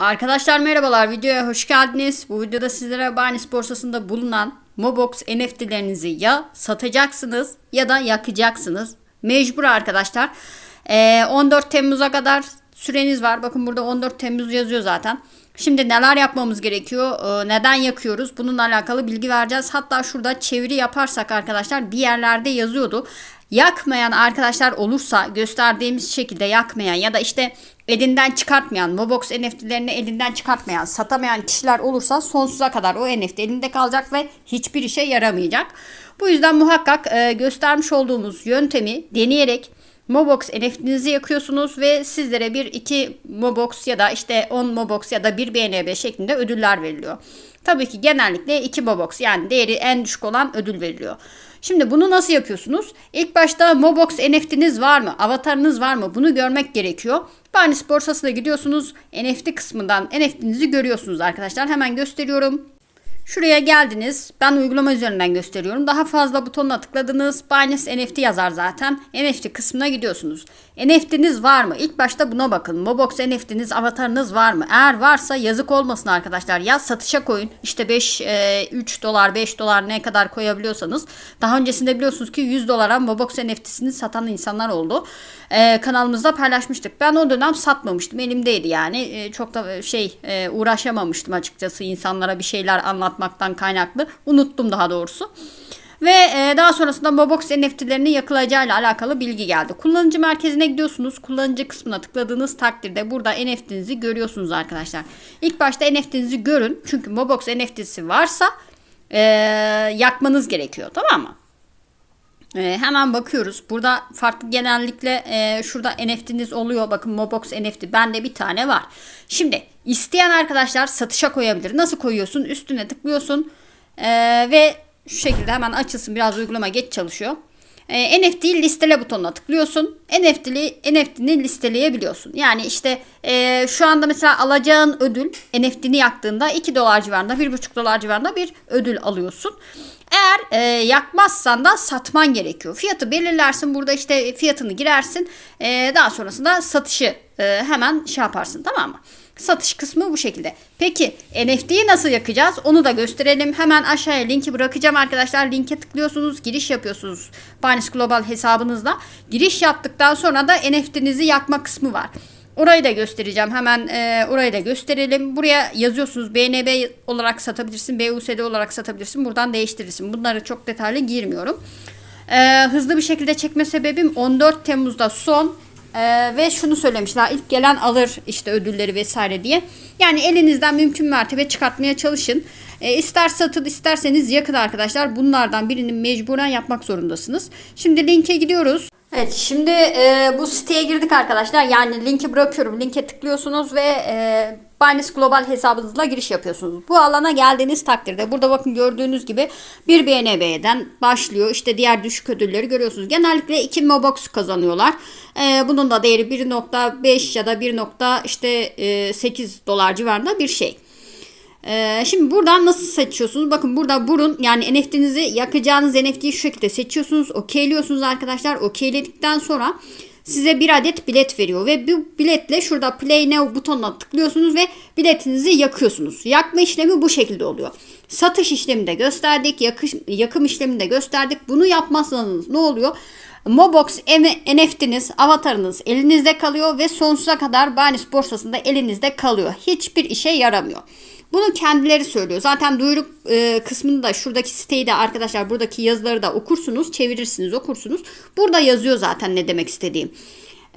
Arkadaşlar merhabalar videoya hoş geldiniz. Bu videoda sizlere Binance borsasında bulunan Mobox NFT'lerinizi ya satacaksınız ya da yakacaksınız. Mecbur arkadaşlar. 14 ee, Temmuz'a kadar süreniz var. Bakın burada 14 Temmuz yazıyor zaten. Şimdi neler yapmamız gerekiyor? Ee, neden yakıyoruz? Bununla alakalı bilgi vereceğiz. Hatta şurada çeviri yaparsak arkadaşlar bir yerlerde yazıyordu. Yakmayan arkadaşlar olursa gösterdiğimiz şekilde yakmayan ya da işte elinden çıkartmayan, Mobox NFT'lerini elinden çıkartmayan, satamayan kişiler olursa sonsuza kadar o NFT elinde kalacak ve hiçbir işe yaramayacak. Bu yüzden muhakkak e, göstermiş olduğumuz yöntemi deneyerek Mobox NFT'nizi yakıyorsunuz ve sizlere bir iki Mobox ya da işte 10 Mobox ya da bir BNB şeklinde ödüller veriliyor. Tabii ki genellikle iki Mobox yani değeri en düşük olan ödül veriliyor. Şimdi bunu nasıl yapıyorsunuz? İlk başta Mobox NFT'niz var mı? Avatarınız var mı? Bunu görmek gerekiyor. Barnes borsasına gidiyorsunuz. NFT kısmından NFT'nizi görüyorsunuz arkadaşlar. Hemen gösteriyorum. Şuraya geldiniz. Ben uygulama üzerinden gösteriyorum. Daha fazla butonuna tıkladınız. Binance NFT yazar zaten. NFT kısmına gidiyorsunuz. NFT'niz var mı? İlk başta buna bakın. Mobox NFT'niz, avatarınız var mı? Eğer varsa yazık olmasın arkadaşlar. Ya satışa koyun. İşte 5, 3 e, dolar, 5 dolar ne kadar koyabiliyorsanız. Daha öncesinde biliyorsunuz ki 100 dolara Mobox NFT'sini satan insanlar oldu. E, kanalımızda paylaşmıştık. Ben o dönem satmamıştım. Elimdeydi yani. E, çok da şey uğraşamamıştım açıkçası insanlara bir şeyler anlatmaktan kaynaklı. Unuttum daha doğrusu ve e, daha sonrasında Bobox NFT'lerinin yakılacağıyla alakalı bilgi geldi. Kullanıcı merkezine gidiyorsunuz. Kullanıcı kısmına tıkladığınız takdirde burada NFT'nizi görüyorsunuz arkadaşlar. İlk başta NFT'nizi görün. Çünkü Mobox NFT'si varsa e, yakmanız gerekiyor tamam mı? E, hemen bakıyoruz. Burada farklı genellikle e, şurada NFT'niz oluyor. Bakın Mobox NFT. Bende bir tane var. Şimdi isteyen arkadaşlar satışa koyabilir. Nasıl koyuyorsun? Üstüne tıklıyorsun. E, ve şu şekilde hemen açılsın. Biraz uygulama geç çalışıyor. E, ee, NFT'yi listele butonuna tıklıyorsun. NFT'li NFT'ni listeleyebiliyorsun. Yani işte e, şu anda mesela alacağın ödül NFT'ni yaktığında 2 dolar civarında 1,5 dolar civarında bir ödül alıyorsun. Eğer e, yakmazsan da satman gerekiyor. Fiyatı belirlersin. Burada işte fiyatını girersin. E, daha sonrasında satışı e, hemen şey yaparsın tamam mı? Satış kısmı bu şekilde. Peki NFT'yi nasıl yakacağız? Onu da gösterelim. Hemen aşağıya linki bırakacağım arkadaşlar. Linke tıklıyorsunuz, giriş yapıyorsunuz. Binance Global hesabınızla. Giriş yaptıktan sonra da NFT'nizi yakma kısmı var. Orayı da göstereceğim. Hemen e, orayı da gösterelim. Buraya yazıyorsunuz. BNB olarak satabilirsin. BUSD olarak satabilirsin. Buradan değiştirirsin. Bunları çok detaylı girmiyorum. E, hızlı bir şekilde çekme sebebim 14 Temmuz'da son ee, ve şunu söylemişler ilk gelen alır işte ödülleri vesaire diye. Yani elinizden mümkün mertebe çıkartmaya çalışın. E, ister satın isterseniz yakın arkadaşlar bunlardan birini mecburen yapmak zorundasınız. Şimdi linke gidiyoruz. Evet şimdi e, bu siteye girdik arkadaşlar. Yani linki bırakıyorum. Linke tıklıyorsunuz ve e, Binance Global hesabınızla giriş yapıyorsunuz. Bu alana geldiğiniz takdirde burada bakın gördüğünüz gibi bir BNB'den başlıyor. İşte diğer düşük ödülleri görüyorsunuz. Genellikle 2 Mobox kazanıyorlar. Ee, bunun da değeri 1.5 ya da 1. işte 8 e, dolar civarında bir şey. Ee, şimdi buradan nasıl seçiyorsunuz? Bakın burada burun yani NFT'nizi yakacağınız NFT'yi şu şekilde seçiyorsunuz. Okeyliyorsunuz arkadaşlar. Okeyledikten sonra size bir adet bilet veriyor ve bu biletle şurada play now butonuna tıklıyorsunuz ve biletinizi yakıyorsunuz. Yakma işlemi bu şekilde oluyor. Satış işlemi de gösterdik, yakış, yakım işlemi de gösterdik. Bunu yapmazsanız ne oluyor? Mobox NFT'niz, avatarınız elinizde kalıyor ve sonsuza kadar Binance borsasında elinizde kalıyor. Hiçbir işe yaramıyor. Bunu kendileri söylüyor. Zaten duyuru e, kısmını da şuradaki siteyi de arkadaşlar buradaki yazıları da okursunuz, çevirirsiniz, okursunuz. Burada yazıyor zaten ne demek istediğim.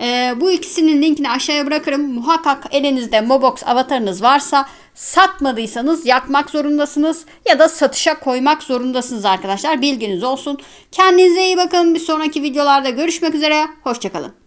E, bu ikisinin linkini aşağıya bırakırım. Muhakkak elinizde Mobox avatarınız varsa satmadıysanız yakmak zorundasınız ya da satışa koymak zorundasınız arkadaşlar. Bilginiz olsun. Kendinize iyi bakın. Bir sonraki videolarda görüşmek üzere. Hoşçakalın.